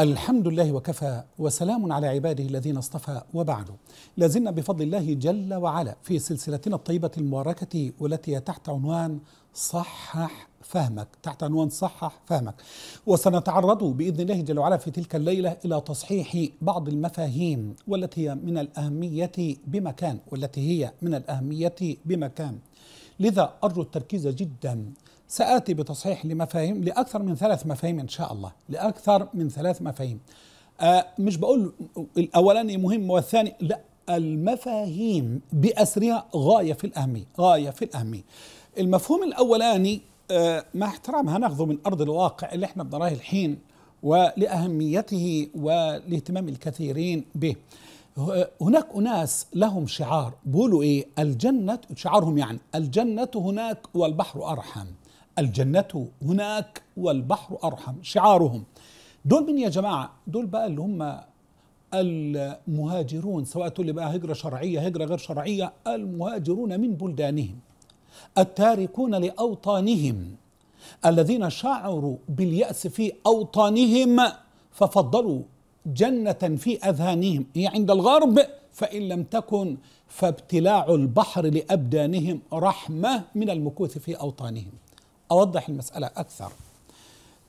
الحمد لله وكفى وسلام على عباده الذين اصطفى وبعد لازلنا بفضل الله جل وعلا في سلسلتنا الطيبة المباركة والتي تحت عنوان صحح فهمك تحت عنوان صحح فهمك وسنتعرض بإذن الله جل وعلا في تلك الليلة إلى تصحيح بعض المفاهيم والتي هي من الأهمية بمكان والتي هي من الأهمية بمكان لذا أرجو التركيز جدا سآتي بتصحيح لمفاهيم لأكثر من ثلاث مفاهيم إن شاء الله لأكثر من ثلاث مفاهيم آه مش بقول الأولاني مهم والثاني لا المفاهيم بأسرها غاية في الأهمية غاية في الأهمية المفهوم الأولاني آه مع احترام هناخذه من أرض الواقع اللي احنا بنراه الحين ولأهميته ولاهتمام الكثيرين به هناك أناس لهم شعار بيقولوا إيه الجنة شعارهم يعني الجنة هناك والبحر أرحم الجنة هناك والبحر أرحم شعارهم دول من يا جماعة دول بقى اللي هم المهاجرون سواء تقول بقى هجرة شرعية هجرة غير شرعية المهاجرون من بلدانهم التاركون لأوطانهم الذين شعروا باليأس في أوطانهم ففضلوا جنة في أذهانهم هي عند الغرب فإن لم تكن فابتلاع البحر لأبدانهم رحمة من المكوث في أوطانهم اوضح المساله اكثر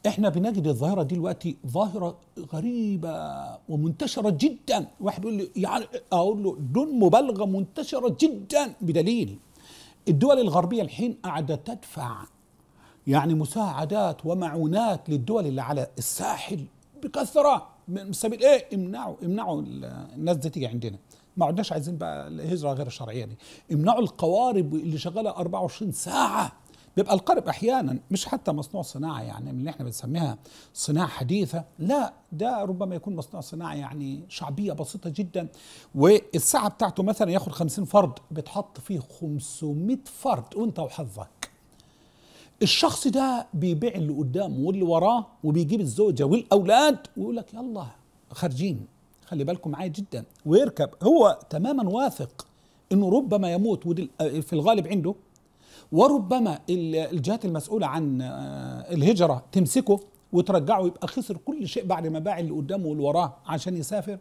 احنا بنجد الظاهره دي دلوقتي ظاهره غريبه ومنتشره جدا واحد يقول لي يعني اقول له دون مبالغه منتشره جدا بدليل الدول الغربيه الحين قاعده تدفع يعني مساعدات ومعونات للدول اللي على الساحل بكثره من سبيل ايه امنعوا امنعوا الناس دي تيجي عندنا ما عدناش عايزين بقى الهجره غير الشرعيه دي امنعوا القوارب اللي شغاله 24 ساعه بيبقى القارب احيانا مش حتى مصنوع صناعه يعني اللي احنا بنسميها صناعه حديثه لا ده ربما يكون مصنوع صناعه يعني شعبيه بسيطه جدا والساعه بتاعته مثلا ياخد 50 فرد بتحط فيه 500 فرد وانت وحظك الشخص ده بيبيع اللي قدامه واللي وراه وبيجيب الزوجه والاولاد ويقول لك يلا خارجين خلي بالكم معايا جدا ويركب هو تماما واثق انه ربما يموت ودي في الغالب عنده وربما الجهات المسؤولة عن آه، الهجرة تمسكه وترجعه يبقى خسر كل شيء بعد ما باع اللي قدامه واللي وراه عشان يسافر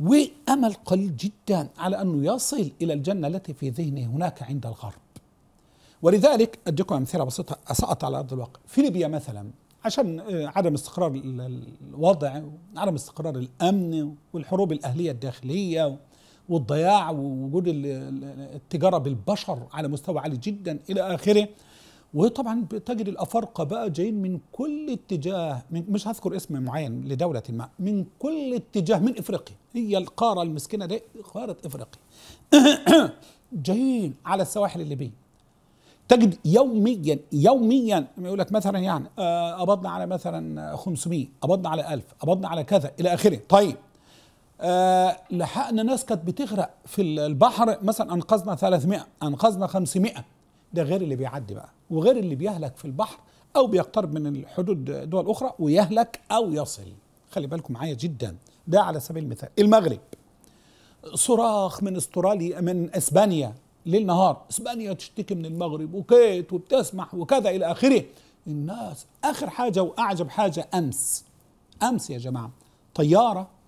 وأمل قليل جدا على أنه يصل إلى الجنة التي في ذهنه هناك عند الغرب ولذلك أديكم أمثلة بسيطة أسقط على أرض الواقع في ليبيا مثلا عشان آه، عدم استقرار الوضع عدم استقرار الأمن والحروب الأهلية الداخلية والضياع ووجود التجاره بالبشر على مستوى عالي جدا الى اخره وطبعا تجد الافارقه بقى جايين من كل اتجاه من مش هذكر اسم معين لدوله ما من كل اتجاه من افريقيا هي القاره المسكينه دي قاره افريقيا جايين على السواحل الليبيه تجد يوميا يوميا يقول لك مثلا يعني آه، قبضنا على مثلا 500 قبضنا على 1000 قبضنا على كذا الى اخره طيب آه، لحقنا ناس كانت بتغرق في البحر مثلا انقذنا 300 انقذنا 500 ده غير اللي بيعدي بقى وغير اللي بيهلك في البحر او بيقترب من الحدود دول اخرى ويهلك او يصل خلي بالكم معايا جدا ده على سبيل المثال المغرب صراخ من استراليا من اسبانيا ليل نهار اسبانيا تشتكي من المغرب وكيت وبتسمح وكذا الى اخره الناس اخر حاجه واعجب حاجه امس امس يا جماعه طياره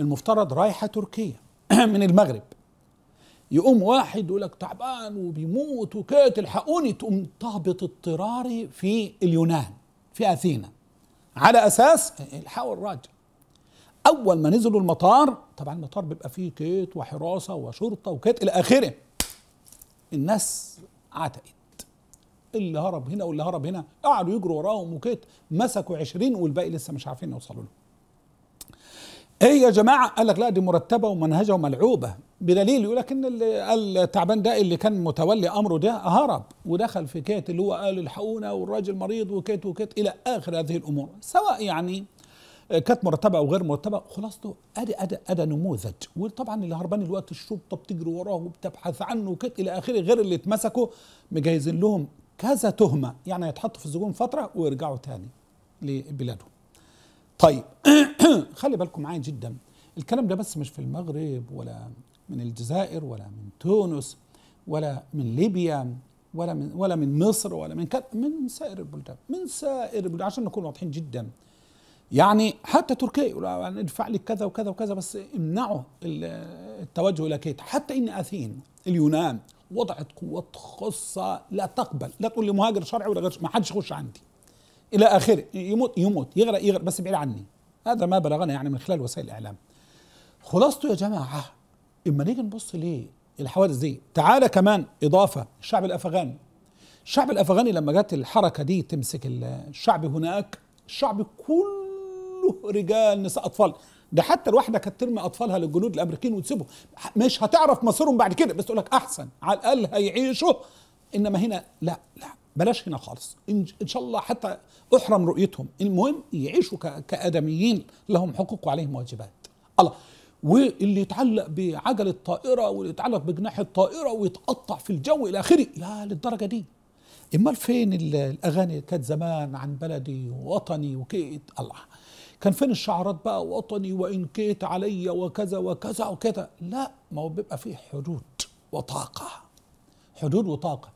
المفترض رايحه تركيا من المغرب يقوم واحد يقول لك تعبان وبيموت وكات الحقوني تقوم تهبط اضطراري في اليونان في اثينا على اساس الحقوا الراجل اول ما نزلوا المطار طبعا المطار بيبقى فيه كيت وحراسه وشرطه وكيت الى اخره الناس عتقت اللي هرب هنا واللي هرب هنا قعدوا يجروا وراهم وكيت مسكوا 20 والباقي لسه مش عارفين يوصلوا لهم ايه يا جماعه قال لك لا دي مرتبه ومنهجه وملعوبه بدليل يقول لك ان التعبان ده اللي كان متولي امره ده هرب ودخل في كيت اللي هو قال الحقونا والراجل مريض وكيت وكيت الى اخر هذه الامور سواء يعني كانت مرتبه او غير مرتبه خلاصته ادي ادي ادي نموذج وطبعا اللي هربان الوقت الشرطه بتجري وراه وبتبحث عنه وكيت الى اخره غير اللي اتمسكوا مجهزين لهم كذا تهمه يعني هيتحطوا في السجون فتره ويرجعوا تاني لبلادهم طيب خلي بالكم معايا جدا الكلام ده بس مش في المغرب ولا من الجزائر ولا من تونس ولا من ليبيا ولا من ولا من مصر ولا من كذا من سائر البلدان من سائر البلدان عشان نكون واضحين جدا يعني حتى تركيا آه، ندفع لك كذا وكذا وكذا بس امنعوا التوجه الى كيت حتى ان اثين اليونان وضعت قوات خاصه لا تقبل لا تقول لي مهاجر شرعي ولا غير ما حدش يخش عندي الى اخره يموت يموت يغرق يغرق بس بعيد عني هذا ما بلغنا يعني من خلال وسائل الاعلام خلاصته يا جماعه اما نيجي نبص ليه الحوادث دي تعالى كمان اضافه الشعب الافغاني الشعب الافغاني لما جت الحركه دي تمسك الشعب هناك الشعب كله رجال نساء اطفال ده حتى الواحده كانت ترمي اطفالها للجنود الامريكيين وتسيبهم مش هتعرف مصيرهم بعد كده بس تقول لك احسن على الاقل هيعيشوا انما هنا لا لا بلاش هنا خالص إن, شاء الله حتى احرم رؤيتهم المهم يعيشوا كادميين لهم حقوق وعليهم واجبات الله واللي يتعلق بعجل الطائره واللي يتعلق بجناح الطائره ويتقطع في الجو الى اخره لا للدرجه دي امال فين الاغاني كانت زمان عن بلدي ووطني وكيت الله كان فين الشعارات بقى وطني وان كيت علي وكذا وكذا وكذا لا ما هو بيبقى فيه حدود وطاقه حدود وطاقه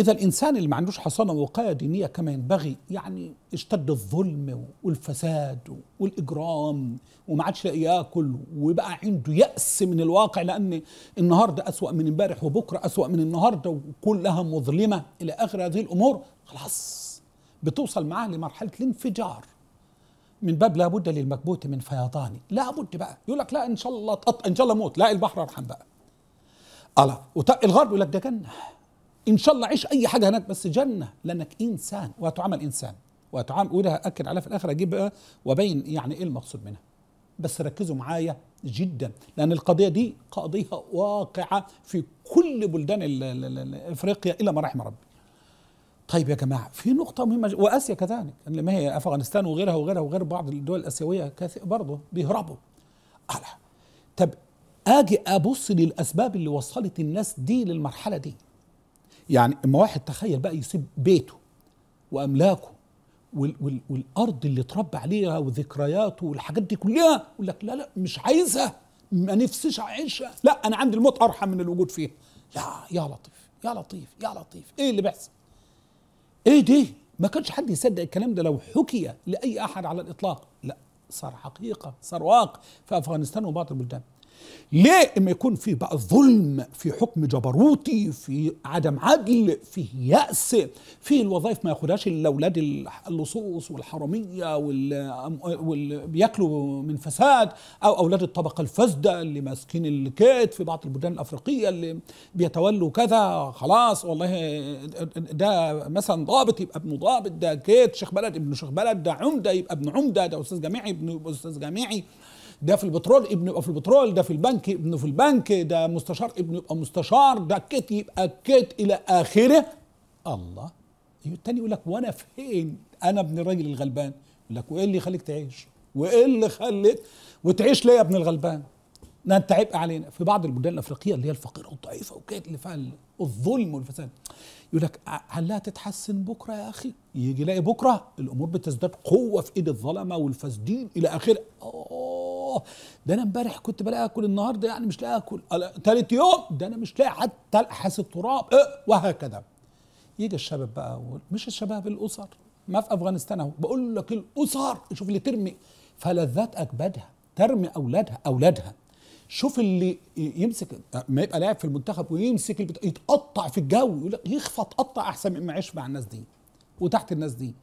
إذا الإنسان اللي ما عندوش حصانة ووقاية دينية كما ينبغي يعني اشتد الظلم والفساد والإجرام وما عادش ياكل وبقى عنده يأس من الواقع لأن النهاردة أسوأ من امبارح وبكرة أسوأ من النهاردة وكلها مظلمة إلى آخر هذه الأمور خلاص بتوصل معاه لمرحلة الانفجار من باب لابد للمكبوت من فيضان لابد بقى يقول لك لا ان شاء الله تقط ان شاء الله موت لا البحر ارحم بقى الله الغرب يقول لك ده جنه ان شاء الله عيش اي حاجه هناك بس جنه لانك انسان وهتعامل انسان وهتعامل وده اكد عليها في الاخر اجيب بقى آه، وابين يعني ايه المقصود منها بس ركزوا معايا جدا لان القضيه دي قضيه واقعه في كل بلدان افريقيا الا ما رحم ربي طيب يا جماعه في نقطه مهمه واسيا كذلك ما هي افغانستان وغيرها وغيرها وغير بعض الدول الاسيويه برضه بيهربوا طب اجي ابص للاسباب اللي وصلت الناس دي للمرحله دي يعني اما واحد تخيل بقى يسيب بيته واملاكه وال وال والارض اللي اتربى عليها وذكرياته والحاجات دي كلها يقول لك لا لا مش عايزها ما نفسيش اعيشها لا انا عندي الموت ارحم من الوجود فيها لا يا لطيف يا لطيف يا لطيف ايه اللي بيحصل ايه دي ما كانش حد يصدق الكلام ده لو حكي لاي احد على الاطلاق لا صار حقيقه صار واقع في افغانستان وبعض البلدان ليه ما يكون في بقى ظلم في حكم جبروتي في عدم عدل في يأس في الوظائف ما ياخدهاش الا اولاد اللصوص والحراميه واللي بياكلوا من فساد او اولاد الطبقه الفاسده اللي ماسكين الكيت في بعض البلدان الافريقيه اللي بيتولوا كذا خلاص والله ده مثلا ضابط يبقى ابن ضابط ده كيت شيخ بلد ابن شيخ بلد ده عمده يبقى ابن عمده ده استاذ جامعي ابن استاذ جامعي ده في البترول ابنه يبقى في البترول ده في البنك ابنه في البنك ده مستشار ابنه يبقى مستشار ده كت يبقى كت الى اخره الله أيوة، التاني يقول لك وانا فين انا ابن الراجل الغلبان يقول لك وايه اللي يخليك تعيش وايه اللي خليك وتعيش ليه يا ابن الغلبان ده انت عبء علينا في بعض البلدان الافريقيه اللي هي الفقيره والضعيفه وكده اللي فيها الظلم والفساد يقول لك هل تتحسن بكره يا اخي يجي يلاقي بكره الامور بتزداد قوه في ايد الظلمه والفاسدين الى اخره اه ده انا امبارح كنت بلاقي اكل النهارده يعني مش لاقي اكل ثالث يوم ده انا مش لاقي حتى الحس التراب إيه؟ وهكذا يجي الشباب بقى مش الشباب الاسر ما في افغانستان اهو بقول لك الاسر شوف اللي ترمي فلذات اكبادها ترمي اولادها اولادها شوف اللي يمسك ما يبقى لاعب في المنتخب ويمسك البت... يتقطع في الجو يقول لك يخفى تقطع احسن ما اعيش مع الناس دي وتحت الناس دي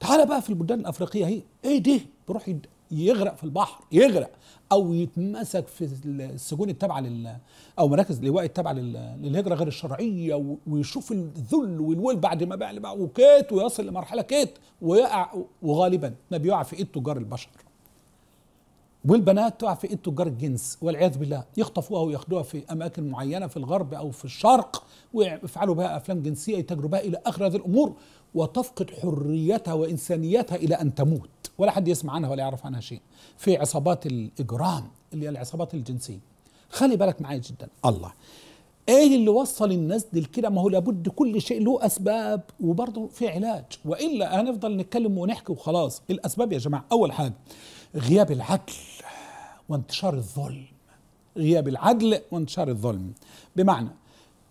تعال بقى في البلدان الافريقيه هي ايه دي بروح يد... يغرق في البحر يغرق او يتمسك في السجون التابعه لل او مراكز الايواء التابعه لل... للهجره غير الشرعيه ويشوف الذل والول بعد ما بقى بقى وكيت ويصل لمرحله كيت ويقع وغالبا ما بيقع في ايد تجار البشر والبنات تقع في ايد تجار الجنس والعياذ بالله يخطفوها وياخدوها في اماكن معينه في الغرب او في الشرق ويفعلوا بها افلام جنسيه يتجربها الى اخر هذه الامور وتفقد حريتها وانسانيتها الى ان تموت ولا حد يسمع عنها ولا يعرف عنها شيء في عصابات الاجرام اللي هي العصابات الجنسيه خلي بالك معايا جدا الله ايه اللي وصل الناس دي لكده ما هو لابد كل شيء له اسباب وبرضه في علاج والا هنفضل نتكلم ونحكي وخلاص الاسباب يا جماعه اول حاجه غياب العدل وانتشار الظلم غياب العدل وانتشار الظلم بمعنى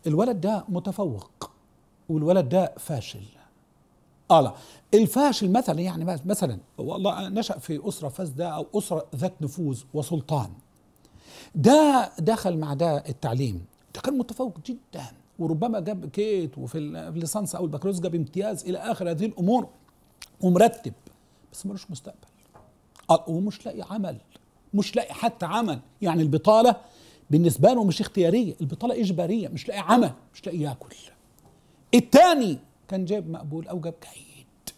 الولد ده متفوق والولد ده فاشل اه لا الفاشل مثلا يعني مثلا والله نشأ في أسرة فاسدة أو أسرة ذات نفوذ وسلطان ده دخل مع ده التعليم ده كان متفوق جدا وربما جاب كيت وفي الليسانس أو البكالوريوس جاب امتياز إلى آخر هذه الأمور ومرتب بس ملوش مستقبل آه، ومش لاقي عمل مش لاقي حتى عمل يعني البطالة بالنسبة له مش اختيارية البطالة إجبارية مش لاقي عمل مش لاقي ياكل التاني كان جايب مقبول او جاب كيت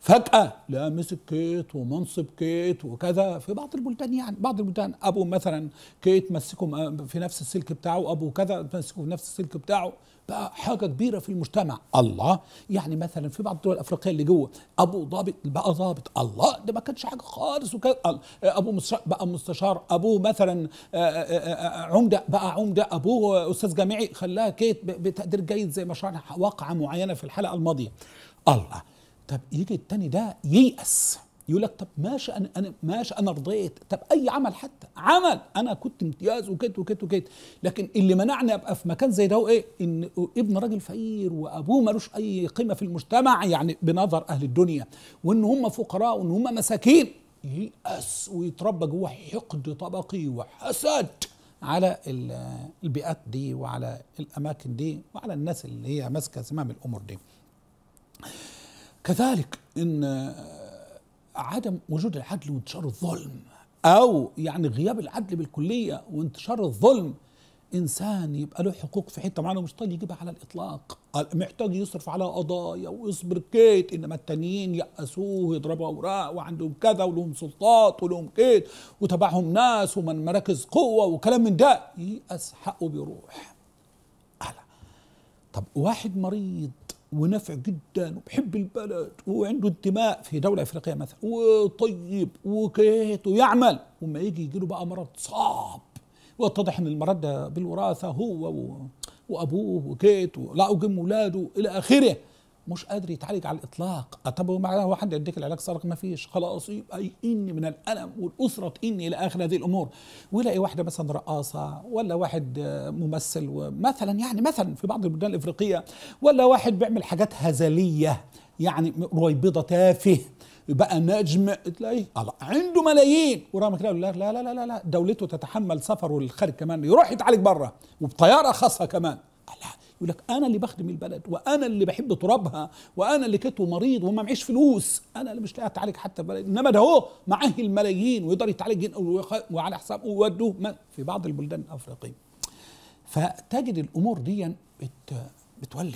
فجاه لا مسك كيت ومنصب كيت وكذا في بعض البلدان يعني بعض البلدان ابو مثلا كيت مسكه في نفس السلك بتاعه ابو كذا مسكه في نفس السلك بتاعه بقى حاجه كبيره في المجتمع الله يعني مثلا في بعض الدول الافريقيه اللي جوه ابو ضابط بقى ضابط الله ده ما كانش حاجه خالص وكان ابو بقى مستشار ابوه مثلا آه، آه، آه، عمده بقى عمده ابوه استاذ جامعي خلاها كيت بتقدير جيد زي ما شرحنا واقعه معينه في الحلقه الماضيه الله طب يجي التاني ده ييأس يقول لك طب ماشي انا انا ماشي انا رضيت طب اي عمل حتى عمل انا كنت امتياز وكنت وكنت وكنت لكن اللي منعني ابقى في مكان زي ده هو ايه ان ابن راجل فقير وابوه ملوش اي قيمه في المجتمع يعني بنظر اهل الدنيا وان هم فقراء وان هم مساكين ييأس ويتربى جوه حقد طبقي وحسد على البيئات دي وعلى الاماكن دي وعلى الناس اللي هي ماسكه زمام الامور دي كذلك ان عدم وجود العدل وانتشار الظلم او يعني غياب العدل بالكليه وانتشار الظلم انسان يبقى له حقوق في حته معينه مش طايق يجيبها على الاطلاق محتاج يصرف على قضايا ويصبر كيت انما التانيين يأسوه يضربوا اوراق وعندهم كذا ولهم سلطات ولهم كيت وتبعهم ناس ومن مراكز قوه وكلام من ده يأس حقه بيروح طب واحد مريض ونفع جدا وبحب البلد وعنده انتماء في دولة إفريقية مثلا وطيب وكيت ويعمل وما يجي يجيله بقى مرض صعب واتضح ان المرض ده بالوراثة هو وأبوه وكيت ولقوا جم ولاده إلى آخره مش قادر يتعالج على الاطلاق طب هو حد يديك العلاج سرق ما فيش خلاص يبقى يئن من الالم والاسره تئن الى اخر هذه الامور ويلاقي واحده مثلا رقاصه ولا واحد آه، ممثل مثلا يعني مثلا في بعض البلدان الافريقيه ولا واحد بيعمل حاجات هزليه يعني رويبضه تافه بقى نجم تلاقيه عنده ملايين ورغم كده لا لا لا لا لا دولته تتحمل سفره للخارج كمان يروح يتعالج بره وبطياره خاصه كمان الله يقول لك انا اللي بخدم البلد وانا اللي بحب ترابها وانا اللي كنت مريض وما معيش فلوس انا اللي مش لاقي اتعالج حتى البلد انما ده هو معاه الملايين ويقدر يتعالج وعلى حسابه ودوه في بعض البلدان الافريقيه فتجد الامور دي بت بتولد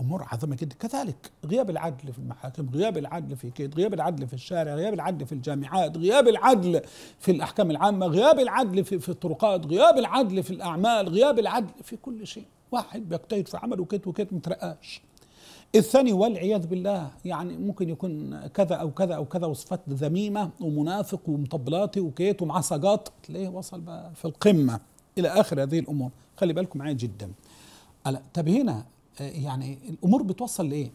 امور عظيمه جدا كذلك غياب العدل في المحاكم غياب العدل في كيد غياب العدل في الشارع غياب العدل في الجامعات غياب العدل في الاحكام العامه غياب العدل في, في الطرقات غياب العدل في الاعمال غياب العدل في كل شيء واحد بيجتهد في عمله كده وكده مترقاش الثاني والعياذ بالله يعني ممكن يكون كذا او كذا او كذا وصفات ذميمه ومنافق ومطبلاتي وكيت ومعاه سجاط تلاقيه وصل بقى في القمه الى اخر هذه الامور خلي بالكم معايا جدا طب هنا آه، يعني الامور بتوصل لايه؟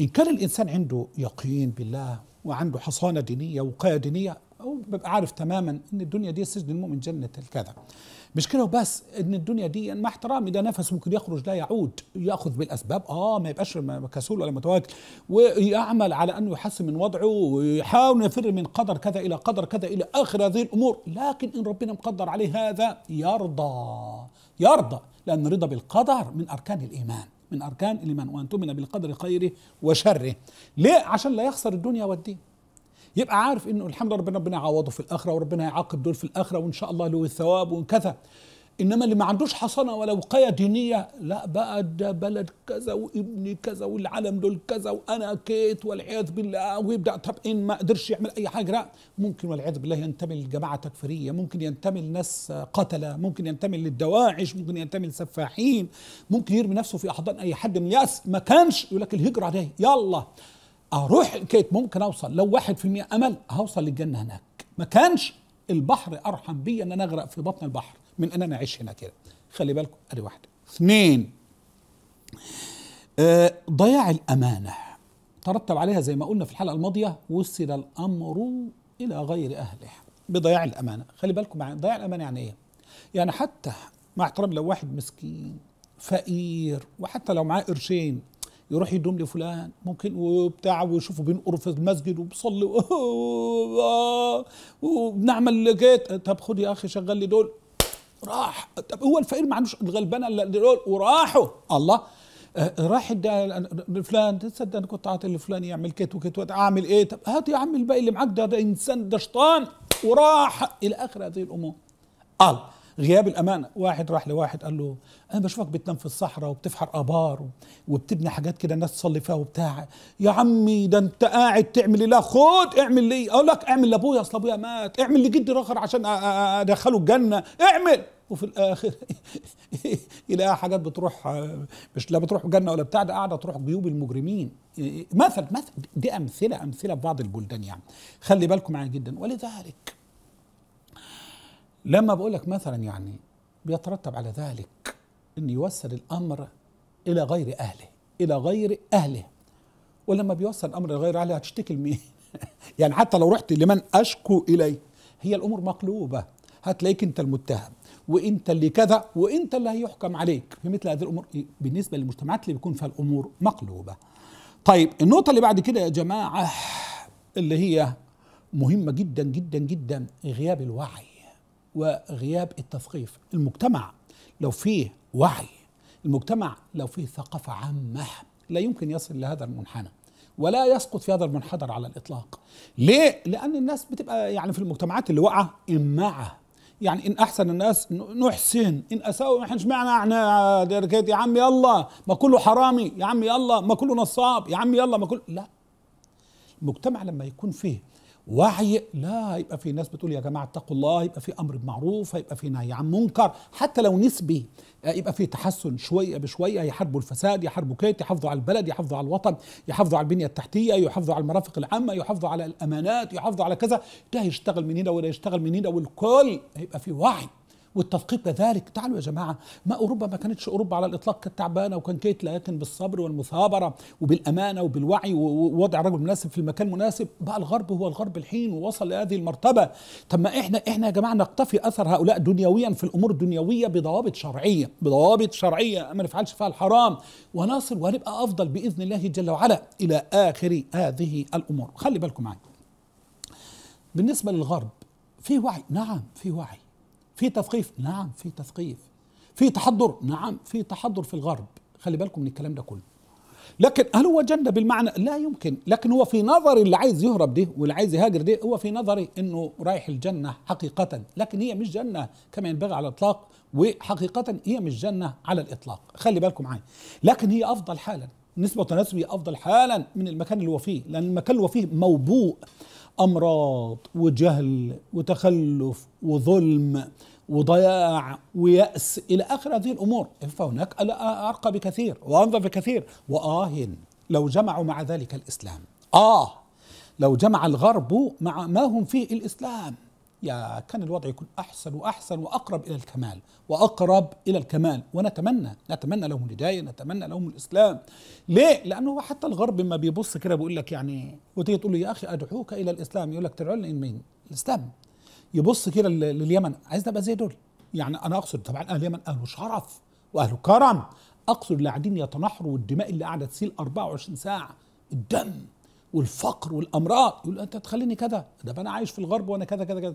ان كان الانسان عنده يقين بالله وعنده حصانه دينيه وقايه دينيه او ببقى عارف تماما ان الدنيا دي سجن المؤمن جنه الكذا مش كده وبس ان الدنيا دي مع احترامي ده نفس ممكن يخرج لا يعود ياخذ بالاسباب اه ما يبقاش كسول ولا متواكل ويعمل على انه يحسن من وضعه ويحاول يفر من قدر كذا الى قدر كذا الى اخر هذه الامور لكن ان ربنا مقدر عليه هذا يرضى يرضى لان رضا بالقدر من اركان الايمان من اركان الايمان وان تؤمن بالقدر خيره وشره ليه عشان لا يخسر الدنيا والدين يبقى عارف انه الحمد لله ربنا ربنا يعوضه في الاخره وربنا يعاقب دول في الاخره وان شاء الله له الثواب وكذا انما اللي ما عندوش حصانه ولا وقايه دينيه لا بقى ده بلد كذا وابني كذا والعالم دول كذا وانا كيت والعياذ بالله ويبدا طب ان ما قدرش يعمل اي حاجه لا ممكن والعياذ بالله ينتمي لجماعه تكفيريه ممكن ينتمي لناس قتله ممكن ينتمي للدواعش ممكن ينتمي لسفاحين ممكن يرمي نفسه في احضان اي حد من الياس ما كانش يقول لك الهجره دي يلا اروح كيت ممكن اوصل لو 1% امل هوصل للجنه هناك ما كانش البحر ارحم بي ان انا اغرق في بطن البحر من ان انا اعيش هنا كده خلي بالكم ادي واحده اثنين آه، ضياع الامانه ترتب عليها زي ما قلنا في الحلقه الماضيه وصل الامر الى غير اهله بضياع الامانه خلي بالكم مع ضياع الامانه يعني ايه يعني حتى مع احترام لو واحد مسكين فقير وحتى لو معاه قرشين يروح يدوم لفلان ممكن وبتاع ويشوفه بينقر في المسجد وبصلي وبنعمل جيت طب خد يا اخي شغل لي دول راح طب هو الفقير ما عندوش الغلبانه دول وراحوا الله آه، آه، راح فلان تصدق انا كنت عاطي لفلان يعمل كيت وكيت اعمل ايه طب هات يا عم الباقي اللي معاك ده ده انسان ده شيطان وراح الى اخر هذه الامور الله غياب الامانه واحد راح لواحد قال له انا بشوفك بتنام في الصحراء وبتفحر ابار وبتبني حاجات كده الناس تصلي فيها وبتاع يا عمي ده انت قاعد تعمل إيه؟ لا خد اعمل لي اقول لك اعمل لابويا اصل ابويا مات اعمل لجدي الاخر عشان ادخله الجنه اعمل وفي الاخر يلاقي حاجات بتروح مش لا بتروح جنه ولا بتاع ده قاعده تروح جيوب المجرمين مثل مثل دي امثله امثله في بعض البلدان يعني خلي بالكم معايا جدا ولذلك لما بقول لك مثلا يعني بيترتب على ذلك أن يوصل الأمر إلى غير أهله إلى غير أهله ولما بيوصل الأمر إلى غير أهله هتشتكي لمين يعني حتى لو رحت لمن أشكو إليه هي الأمور مقلوبة هتلاقيك أنت المتهم وانت اللي كذا وانت اللي هيحكم عليك في مثل هذه الامور بالنسبه للمجتمعات اللي بيكون فيها الامور مقلوبه. طيب النقطه اللي بعد كده يا جماعه اللي هي مهمه جدا جدا جدا غياب الوعي. وغياب التثقيف المجتمع لو فيه وعي المجتمع لو فيه ثقافة عامة لا يمكن يصل لهذا المنحنى ولا يسقط في هذا المنحدر على الإطلاق ليه؟ لأن الناس بتبقى يعني في المجتمعات اللي واقعة إماعة يعني إن أحسن الناس نحسن إن أساوي ما إحنا معنا إحنا يا عم يلا ما كله حرامي يا عم يلا ما كله نصاب يا عم يلا ما كله لا المجتمع لما يكون فيه وعي لا يبقى في ناس بتقول يا جماعه اتقوا الله يبقى في امر بمعروف هيبقى في نهي عن منكر حتى لو نسبي آه، يبقى في تحسن شويه بشويه يحاربوا الفساد يحاربوا كيت يحافظوا على البلد يحافظوا على الوطن يحافظوا على البنيه التحتيه يحافظوا على المرافق العامه يحافظوا على الامانات يحافظوا على كذا ده يشتغل من هنا وده يشتغل من هنا والكل هيبقى في وعي والتثقيف كذلك تعالوا يا جماعه ما اوروبا ما كانتش اوروبا على الاطلاق كانت تعبانه وكان كيت لكن بالصبر والمثابره وبالامانه وبالوعي ووضع رجل مناسب في المكان المناسب بقى الغرب هو الغرب الحين ووصل لهذه المرتبه طب ما احنا احنا يا جماعه نقتفي اثر هؤلاء دنيويا في الامور الدنيويه بضوابط شرعيه بضوابط شرعيه ما نفعلش فيها الحرام ونصل ونبقى افضل باذن الله جل وعلا الى اخر هذه الامور خلي بالكم معايا بالنسبه للغرب في وعي نعم في وعي في تثقيف نعم في تثقيف في تحضر نعم في تحضر في الغرب خلي بالكم من الكلام ده كله لكن هل هو جنة بالمعنى لا يمكن لكن هو في نظري اللي عايز يهرب ده واللي عايز يهاجر ده هو في نظري انه رايح الجنة حقيقة لكن هي مش جنة كما ينبغي على الاطلاق وحقيقة هي مش جنة على الاطلاق خلي بالكم معايا لكن هي افضل حالا نسبة وتناسبية افضل حالا من المكان اللي هو فيه لان المكان اللي هو فيه موبوء امراض وجهل وتخلف وظلم وضياع ويأس إلى آخر هذه الأمور فهناك أرقى بكثير وأنظف بكثير وآه لو جمعوا مع ذلك الإسلام آه لو جمع الغرب مع ما هم فيه الإسلام يا كان الوضع يكون احسن واحسن واقرب الى الكمال واقرب الى الكمال ونتمنى نتمنى لهم الهدايه نتمنى لهم الاسلام ليه لانه حتى الغرب لما بيبص كده بيقول لك يعني وتيجي تقول له يا اخي ادعوك الى الاسلام يقول لك تدعوني مين الاسلام يبص كده لليمن عايز ابقى زي دول يعني انا اقصد طبعا اهل اليمن اهل شرف واهل كرم اقصد اللي قاعدين يتنحروا والدماء اللي قاعده تسيل 24 ساعه الدم والفقر والامراض يقول انت تخليني كده ده انا عايش في الغرب وانا كذا كذا كذا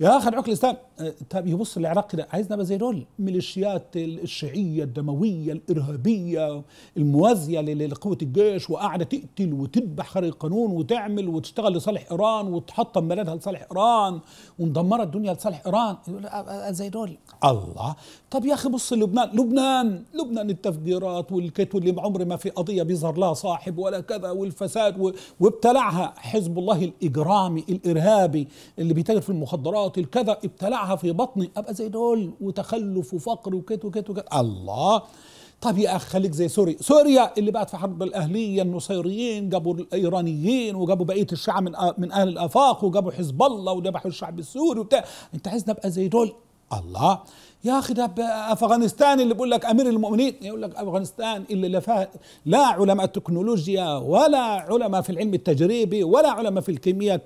يا اخي ادعوك الاسلام آه، طب يبص العراق كده عايزنا بقى زي دول ميليشيات الشيعيه الدمويه الارهابيه الموازيه لقوه الجيش وقاعده تقتل وتذبح خارج القانون وتعمل وتشتغل لصالح ايران وتحطم بلدها لصالح ايران ومدمره الدنيا لصالح ايران يقول آه، آه، زي دول الله طب يا اخي بص لبنان لبنان لبنان التفجيرات والكتل اللي عمر ما في قضيه بيظهر لها صاحب ولا كذا والفساد وابتلعها حزب الله الاجرامي الارهابي اللي بيتاجر في المخدرات الكذا ابتلعها في بطني ابقى زي دول وتخلف وفقر وكت وكت وكت الله طب يا اخ خليك زي سوريا سوريا اللي بقت في حرب الاهليه النصيريين جابوا الايرانيين وجابوا بقيه الشيعه من من اهل الافاق وجابوا حزب الله وذبحوا الشعب السوري وبتاع انت عايز نبقى زي دول الله يا اخي ده افغانستان اللي بيقول لك امير المؤمنين يقول لك افغانستان اللي لا فيها لا علماء تكنولوجيا ولا علماء في العلم التجريبي ولا علماء في الكيمياء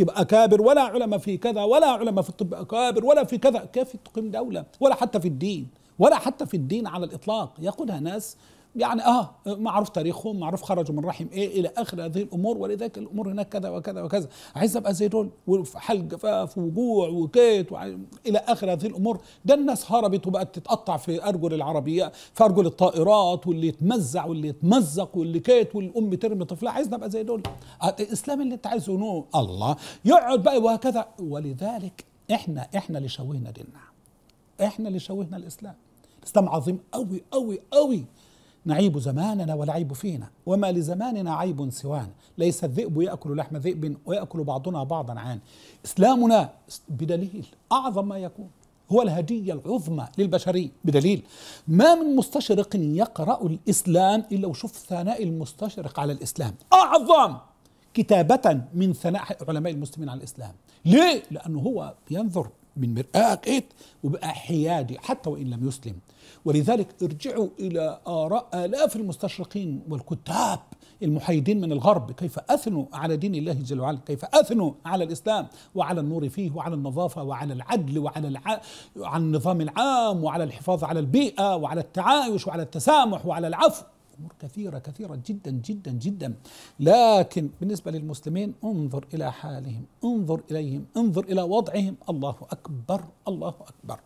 اكابر ولا علماء في كذا ولا علماء في الطب اكابر ولا في كذا كيف تقيم دوله ولا حتى في الدين ولا حتى في الدين على الاطلاق يقودها ناس يعني اه معروف تاريخهم معروف خرجوا من رحم ايه الى اخر هذه الامور ولذلك الامور هناك كذا وكذا وكذا عايز ابقى زي دول وحال جفاف وجوع وكيت الى اخر هذه الامور ده الناس هربت وبقت تتقطع في ارجل العربيه في ارجل الطائرات واللي يتمزع واللي يتمزق واللي كيت والام ترمي طفلها عايز ابقى زي دول الاسلام اللي انت عايزه نو الله يقعد بقى وهكذا ولذلك احنا احنا اللي شوهنا ديننا احنا اللي شوهنا الاسلام الاسلام عظيم قوي قوي قوي نعيب زماننا والعيب فينا وما لزماننا عيب سوان ليس الذئب يأكل لحم ذئب ويأكل بعضنا بعضا عان إسلامنا بدليل أعظم ما يكون هو الهدية العظمى للبشرية بدليل ما من مستشرق يقرأ الإسلام إلا وشوف ثناء المستشرق على الإسلام أعظم كتابة من ثناء علماء المسلمين على الإسلام ليه؟ لأنه هو ينظر من مرآك إيت وبقى حيادي حتى وإن لم يسلم ولذلك ارجعوا إلى آراء آلاف المستشرقين والكتاب المحايدين من الغرب كيف أثنوا على دين الله جل وعلا كيف أثنوا على الإسلام وعلى النور فيه وعلى النظافة وعلى العدل وعلى الع... على النظام العام وعلى الحفاظ على البيئة وعلى التعايش وعلى التسامح وعلى العفو أمور كثيرة كثيرة جدا جدا جدا لكن بالنسبة للمسلمين انظر إلى حالهم انظر إليهم انظر إلى وضعهم الله أكبر الله أكبر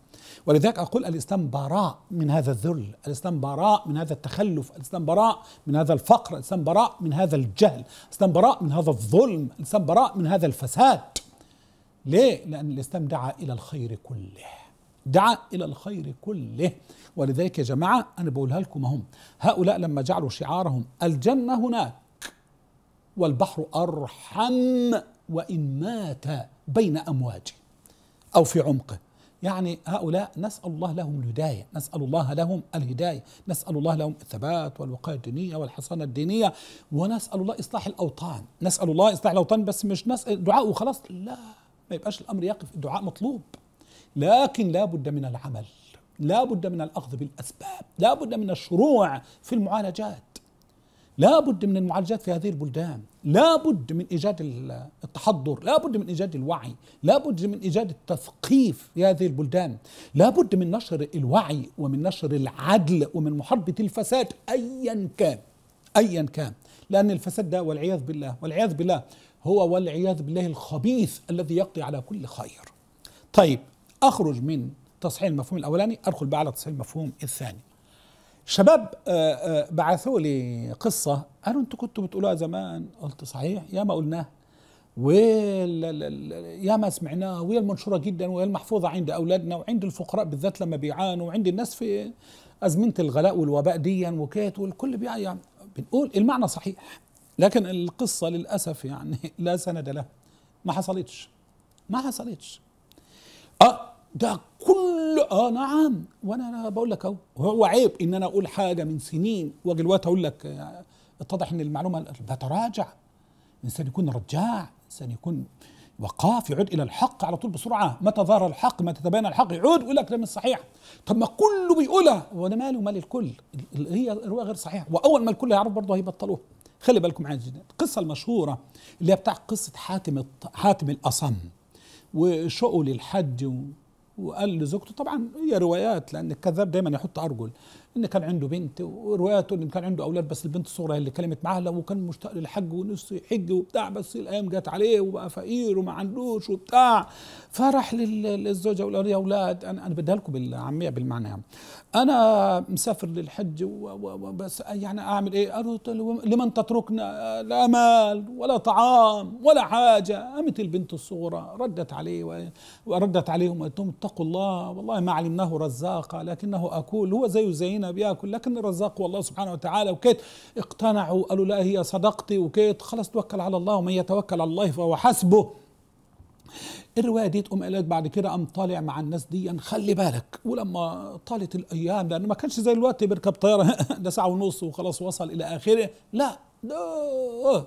ولذلك أقول الإسلام براء من هذا الذل الإسلام براء من هذا التخلف الإسلام براء من هذا الفقر الإسلام براء من هذا الجهل الإسلام براء من هذا الظلم الإسلام براء من هذا الفساد ليه؟ لأن الإسلام دعا إلى الخير كله دعا إلى الخير كله ولذلك يا جماعة أنا بقولها لكم هم هؤلاء لما جعلوا شعارهم الجنة هناك والبحر أرحم وإن مات بين أمواجه أو في عمقه يعني هؤلاء نسأل الله لهم الهداية نسأل الله لهم الهداية نسأل الله لهم الثبات والوقاية الدينية والحصانة الدينية ونسأل الله إصلاح الأوطان نسأل الله إصلاح الأوطان بس مش نسأل دعاء وخلاص لا ما يبقاش الأمر يقف الدعاء مطلوب لكن لا بد من العمل لا بد من الأخذ بالأسباب لا بد من الشروع في المعالجات لا بد من المعالجات في هذه البلدان لا بد من إيجاد التحضر لا بد من إيجاد الوعي لا بد من إيجاد التثقيف في هذه البلدان لا بد من نشر الوعي ومن نشر العدل ومن محاربة الفساد أيا كان أيا كان لأن الفساد ده والعياذ بالله والعياذ بالله هو والعياذ بالله الخبيث الذي يقضي على كل خير طيب اخرج من تصحيح المفهوم الاولاني ادخل بقى على تصحيح المفهوم الثاني شباب آه، آه، بعثوا لي قصه قالوا انتوا كنتوا بتقولوها زمان قلت صحيح يا ما قلناها ويا ما سمعناه ويا المنشوره جدا ويا المحفوظه عند اولادنا وعند الفقراء بالذات لما بيعانوا وعند الناس في ازمنه الغلاء والوباء ديا وكيت والكل يعني بنقول المعنى صحيح لكن القصه للاسف يعني لا سند لها ما حصلتش ما حصلتش اه ده كل اه نعم وانا انا بقول لك اهو هو عيب ان انا اقول حاجه من سنين واجي دلوقتي اقول لك آه، اتضح ان المعلومه بتراجع الانسان يكون رجاع الانسان يكون وقاف يعود الى الحق على طول بسرعه متى ظهر الحق متى تبين الحق يعود ويقول لك ده مش صحيح طب ما كله بيقولها وانا مالي ومال الكل هي الروايه غير صحيحه واول ما الكل يعرف برضه هيبطلوها خلي بالكم معايا جدا القصه المشهوره اللي هي بتاع قصه حاتم حاتم الاصم وشقوا للحد وقال لزوجته طبعا هي روايات لان الكذاب دايما يحط ارجل ان كان عنده بنت ورواياته ان كان عنده اولاد بس البنت الصغرى اللي كلمت معاه لو كان مشتاق للحج ونفسه يحج وبتاع بس الايام جت عليه وبقى فقير وما عندوش وبتاع فراح للزوجه وقال يا اولاد انا انا بديها لكم بالعاميه بالمعنى يعني. انا مسافر للحج وبس يعني اعمل ايه؟ قالوا لمن تتركنا لا مال ولا طعام ولا حاجه قامت البنت الصغرى ردت عليه وردت عليهم قالت لهم اتقوا الله والله ما علمناه رزاقا لكنه اكول هو زيه زينا مقتنعين بها لكن الرزاق والله سبحانه وتعالى وكيت اقتنعوا قالوا لا هي صدقتي وكيت خلاص توكل على الله ومن يتوكل على الله فهو حسبه الروايه دي تقوم قالت بعد كده قام طالع مع الناس دي خلي بالك ولما طالت الايام لأنه ما كانش زي الوقت بيركب طياره ده ساعه ونص وخلاص وصل الى اخره لا ده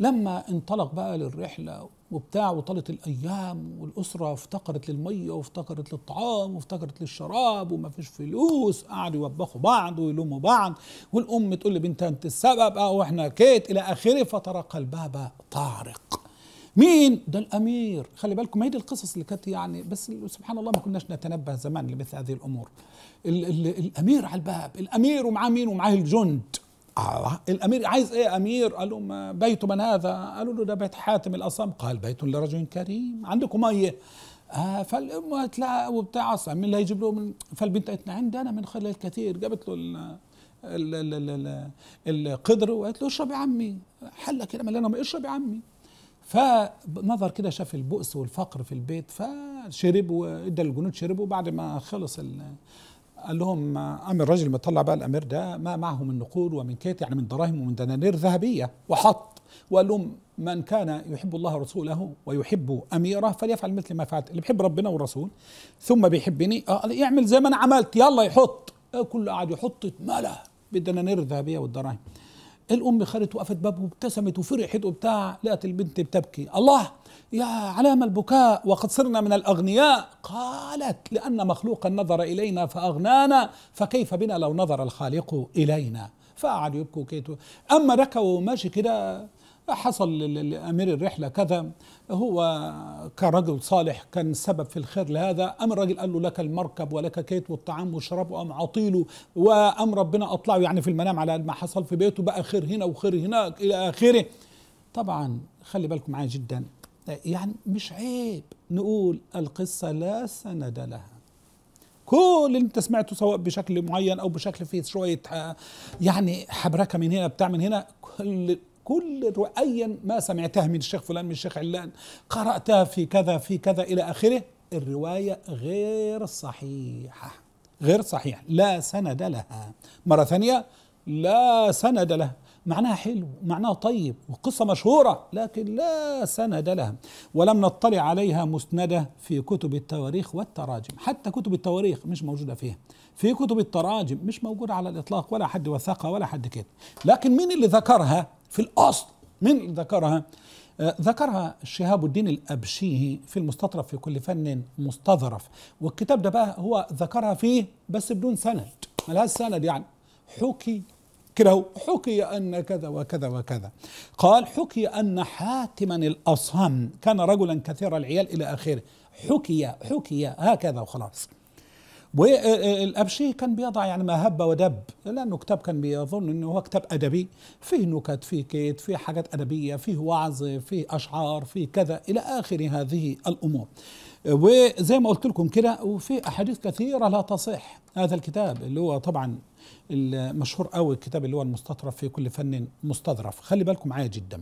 لما انطلق بقى للرحله وبتاع وطالت الايام والاسره افتقرت للميه وافتقرت للطعام وافتقرت للشراب وما فيش فلوس قعدوا يوبخوا بعض ويلوموا بعض والام تقول لبنتها انت السبب اه واحنا كيت الى اخره فطرق الباب طارق مين ده الامير خلي بالكم هي دي القصص اللي كانت يعني بس سبحان الله ما كناش نتنبه زمان لمثل هذه الامور الـ الـ الامير على الباب الامير ومعاه مين ومعاه الجند آه، الامير عايز ايه يا امير؟ قالوا ما بيت من هذا؟ قالوا له ده بيت حاتم الاصم قال بيت لرجل كريم عندكم ميه؟ آه فالام قالت لا وبتاع اصلا مين اللي هيجيب له من فالبنت قالت عندنا من خلال كثير جابت له القدر وقالت له اشرب يا عمي حله كده مليانه ميه اشرب يا عمي فنظر كده شاف البؤس والفقر في البيت فشرب وادى الجنود شربوا بعد ما خلص قال لهم قام الراجل مطلع بقى الامير ده ما معه من نقود ومن كيت يعني من دراهم ومن دنانير ذهبيه وحط وقال لهم من كان يحب الله ورسوله ويحب اميره فليفعل مثل ما فعلت اللي بيحب ربنا والرسول ثم بيحبني آه، آه، يعمل زي ما انا عملت يلا يحط آه، كله قعد يحط اتملى بالدنانير الذهبيه والدراهم الام خدت وقفت بابه وابتسمت وفرحت وبتاع لقت البنت بتبكي الله يا علام البكاء وقد صرنا من الاغنياء قالت لان مخلوقا نظر الينا فاغنانا فكيف بنا لو نظر الخالق الينا فقعدوا يبكوا كيتوا اما ركوا وماشي كده حصل لامير الرحله كذا هو كرجل صالح كان سبب في الخير لهذا ام الراجل قال له لك المركب ولك كيت والطعام والشراب وام عطيله وام ربنا اطلعه يعني في المنام على ما حصل في بيته بقى خير هنا وخير هناك الى اخره طبعا خلي بالكم معايا جدا يعني مش عيب نقول القصه لا سند لها كل اللي انت سمعته سواء بشكل معين او بشكل فيه شويه آه، يعني حبركه من هنا بتاع من هنا كل كل أيا ما سمعتها من الشيخ فلان من الشيخ علان قرأتها في كذا في كذا إلى آخره الرواية غير صحيحة غير صحيح لا سند لها مرة ثانية لا سند لها معناها حلو معناها طيب وقصة مشهورة لكن لا سند لها ولم نطلع عليها مسندة في كتب التواريخ والتراجم حتى كتب التواريخ مش موجودة فيها في كتب التراجم مش موجودة على الإطلاق ولا حد وثقها ولا حد كده لكن مين اللي ذكرها في الأصل من ذكرها آه، ذكرها شهاب الدين الأبشيهي في المستطرف في كل فن مستظرف والكتاب ده بقى هو ذكرها فيه بس بدون سند ملهاش سند يعني حكي كده حكي أن كذا وكذا وكذا قال حكي أن حاتما الأصهم كان رجلا كثير العيال إلى آخره حكي حكي هكذا وخلاص والابشي كان بيضع يعني ما هب ودب لانه كتاب كان بيظن انه هو كتاب ادبي فيه نكت فيه كيت فيه حاجات ادبيه فيه وعظ فيه اشعار فيه كذا الى اخر هذه الامور وزي ما قلت لكم كده وفي احاديث كثيره لا تصح هذا الكتاب اللي هو طبعا المشهور قوي الكتاب اللي هو المستطرف في كل فن مستظرف خلي بالكم معايا جدا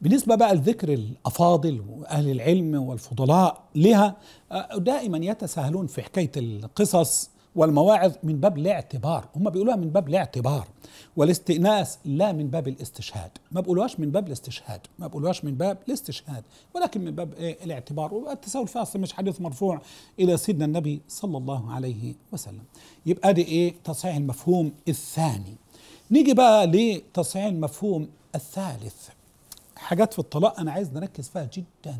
بالنسبة بقى لذكر الأفاضل وأهل العلم والفضلاء لها آه، دائما يتساهلون في حكاية القصص والمواعظ من باب الاعتبار هم بيقولوها من باب الاعتبار والاستئناس لا من باب الاستشهاد ما بيقولوهاش من باب الاستشهاد ما بيقولوهاش من باب الاستشهاد ولكن من باب إيه، الاعتبار والتساؤل فيها أصل مش حديث مرفوع الى سيدنا النبي صلى الله عليه وسلم يبقى دي ايه تصحيح المفهوم الثاني نيجي بقى لتصحيح المفهوم الثالث حاجات في الطلاق انا عايز نركز فيها جدا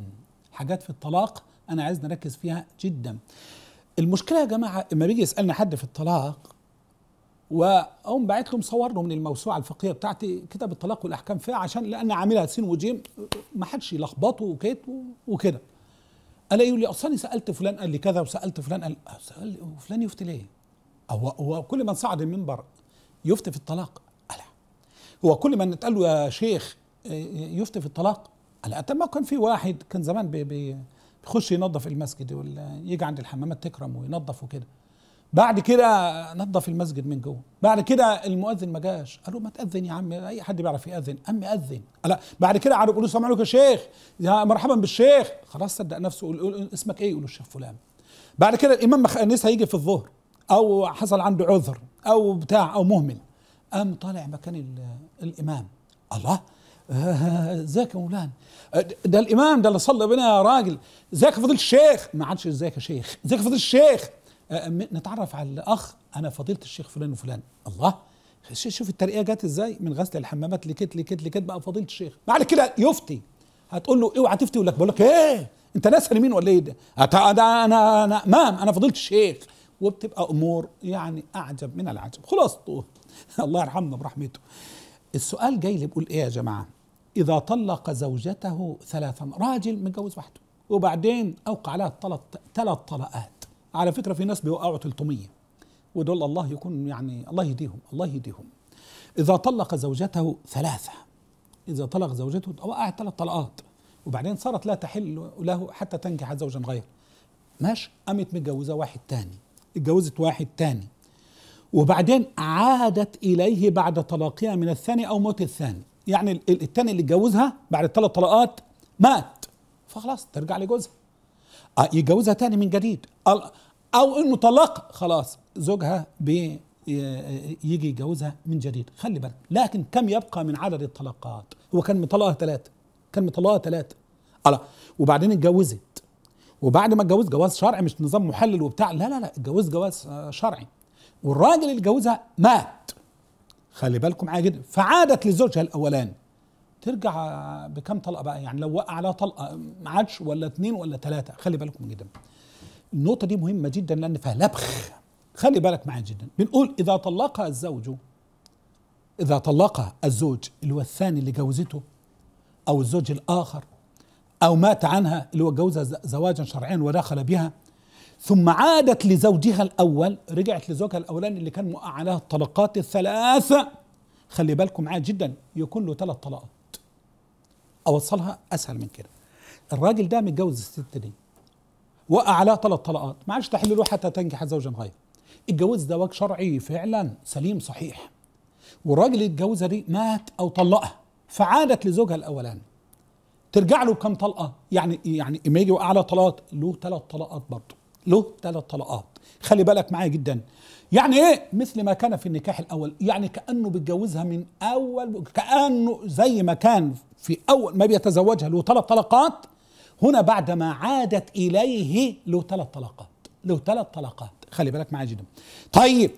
حاجات في الطلاق انا عايز نركز فيها جدا المشكله يا جماعه اما بيجي يسالنا حد في الطلاق واقوم باعت له مصور له من الموسوعه الفقهيه بتاعتي كتاب الطلاق والاحكام فيها عشان لان عاملها سين وجيم ما حدش يلخبطه وكيت وكده الاقي يقول لي اصل سالت فلان قال لي كذا وسالت فلان قال سأل فلان يفتي ليه؟ هو هو كل من صعد المنبر يفتي في الطلاق ألا هو كل من اتقال له يا شيخ يفتي في الطلاق على قد ما كان في واحد كان زمان بيخش ينظف المسجد ولا يجي عند الحمامات تكرم وينظف وكده بعد كده نظف المسجد من جوه بعد كده المؤذن ما جاش قالوا ما تاذن يا عم اي حد بيعرف ياذن عم اذن لا بعد كده قعدوا يقولوا سامعك يا شيخ يا مرحبا بالشيخ خلاص صدق نفسه يقول اسمك ايه يقولوا الشيخ فلان بعد كده الامام الناس هيجي في الظهر او حصل عنده عذر او بتاع او مهمل قام طالع مكان الامام الله ازيك يا مولانا أه، ده الامام ده اللي صلى بنا يا راجل ازيك يا فضيله الشيخ ما عادش ازيك يا شيخ ازيك يا فضيله الشيخ أه، نتعرف على الاخ انا فضيله الشيخ فلان وفلان الله شوف الترقيه جت ازاي من غسل الحمامات لكت لكت لكت بقى فضيله الشيخ بعد كده يفتي هتقول له اوعى تفتي يقول لك بقول لك ايه انت ناس مين ولا ايه ده انا انا انا مام انا فضيله الشيخ وبتبقى امور يعني اعجب من العجب خلاص الله يرحمنا برحمته السؤال جاي لي بيقول ايه يا جماعه إذا طلق زوجته ثلاثا راجل متجوز وحده وبعدين أوقع لها ثلاث ثلاث طلقات على فكرة في ناس بيوقعوا 300 ودول الله يكون يعني الله يهديهم الله يهديهم إذا طلق زوجته ثلاثة إذا طلق زوجته وقع ثلاث طلقات وبعدين صارت لا تحل له حتى تنجح زوجا غيره ماشي قامت متجوزة واحد تاني اتجوزت واحد تاني وبعدين عادت إليه بعد طلاقها من الثاني أو موت الثاني يعني الثاني اللي اتجوزها بعد الثلاث طلقات مات فخلاص ترجع لجوزها آه، يتجوزها تاني من جديد او انه طلق خلاص زوجها بي يجي يتجوزها من جديد خلي بالك لكن كم يبقى من عدد الطلاقات هو كان مطلقها ثلاثة كان مطلقها ثلاثة على وبعدين اتجوزت وبعد ما اتجوز جواز شرعي مش نظام محلل وبتاع لا لا لا اتجوز جواز آه، شرعي والراجل اللي اتجوزها مات خلي بالكم معايا جدا فعادت لزوجها الاولاني ترجع بكم طلقه بقى يعني لو وقع على طلقه ما عادش ولا اثنين ولا ثلاثه خلي بالكم جدا النقطه دي مهمه جدا لان فيها لبخ خلي بالك معايا جدا بنقول اذا طلقها الزوج اذا طلقها الزوج اللي هو الثاني اللي جوزته او الزوج الاخر او مات عنها اللي هو جوزها زواجا شرعيا ودخل بها ثم عادت لزوجها الأول رجعت لزوجها الأولاني اللي كان موقع عليها الطلقات الثلاثة خلي بالكم عاد جدا يكون له ثلاث طلقات أوصلها أسهل من كده الراجل ده متجوز الست دي وقع عليها ثلاث طلقات ما عادش تحل له حتى تنجح زوجا غير الجواز زواج شرعي فعلا سليم صحيح والراجل اللي اتجوزها دي مات أو طلقها فعادت لزوجها الأولاني ترجع له كم طلقة يعني يعني اما يجي وقع عليها طلقات له ثلاث طلقات برضه له ثلاث طلقات خلي بالك معايا جدا يعني ايه مثل ما كان في النكاح الاول يعني كانه بيتجوزها من اول كانه زي ما كان في اول ما بيتزوجها له ثلاث طلقات هنا بعد ما عادت اليه له ثلاث طلقات له ثلاث طلقات خلي بالك معايا جدا طيب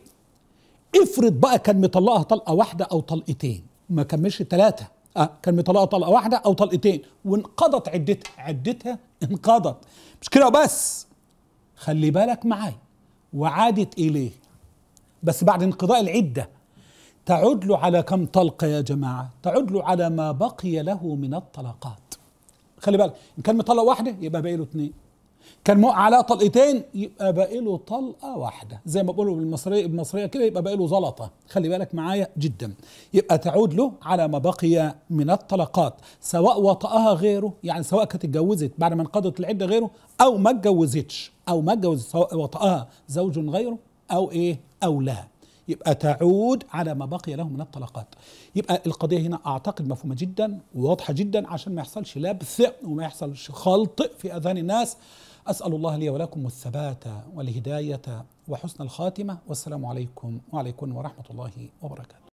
افرض بقى كان مطلقها طلقه واحده او طلقتين ما كملش الثلاثه آه كان مطلقها طلقه واحده او طلقتين وانقضت عدتها عدتها انقضت مش كده بس خلي بالك معاي وعادت إليه بس بعد انقضاء العدة تعد له على كم طلقة يا جماعة تعد له على ما بقي له من الطلقات خلي بالك إن كان مطلق واحدة يبقى باقي له اثنين كان على طلقتين يبقى باقي له طلقه واحده زي ما بقولوا بالمصريه بالمصريه كده يبقى باقي له زلطه خلي بالك معايا جدا يبقى تعود له على ما بقي من الطلقات سواء وطأها غيره يعني سواء كانت اتجوزت بعد ما انقضت العده غيره او ما اتجوزتش او ما اتجوزت سواء وطأها زوج غيره او ايه او لا يبقى تعود على ما بقي له من الطلقات يبقى القضيه هنا اعتقد مفهومه جدا وواضحه جدا عشان ما يحصلش لبث وما يحصلش خلط في اذهان الناس أسأل الله لي ولكم الثبات والهداية وحسن الخاتمة والسلام عليكم وعليكم ورحمة الله وبركاته